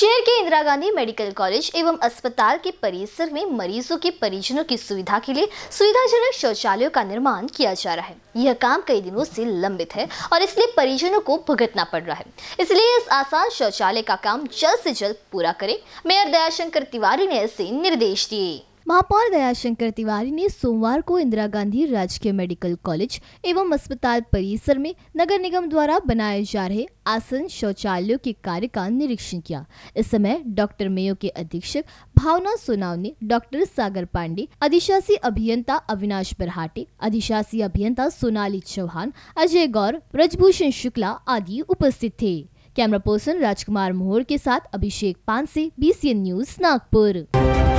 शहर के Indira Gandhi medical college एवं अस्पताल के परिसर में मरीजों के परिजनों की सुविधा के लिए सुविधाजनक शौचालयों का निर्माण किया जा रहा है यह काम कई दिनों से लंबित है और इसलिए परिजनों को भुगतना पड़ रहा है इसलिए इस आसान शौचालय का काम जल्द से जल्द पूरा करें मेयर दयाशंकर तिवारी ने ऐसे निर्देश दिए महापौर दयाशंकर तिवारी ने सोमवार को इंदिरा गांधी राजकीय मेडिकल कॉलेज एवं अस्पताल परिसर में नगर निगम द्वारा बनाए जा रहे आसन शौचालयों के कार्य का निरीक्षण किया इस समय डॉक्टर मेयो के अधीक्षक भावना सोनाव ने डॉक्टर सागर पांडे अधिशासी अभियंता अविनाश बरहाटे अधिशासी अभियंता सोनाली चौहान अजय गौर ब्रजभूषण शुक्ला आदि उपस्थित थे कैमरा पर्सन राजकुमार मोहर के साथ अभिषेक पानसे बी न्यूज नागपुर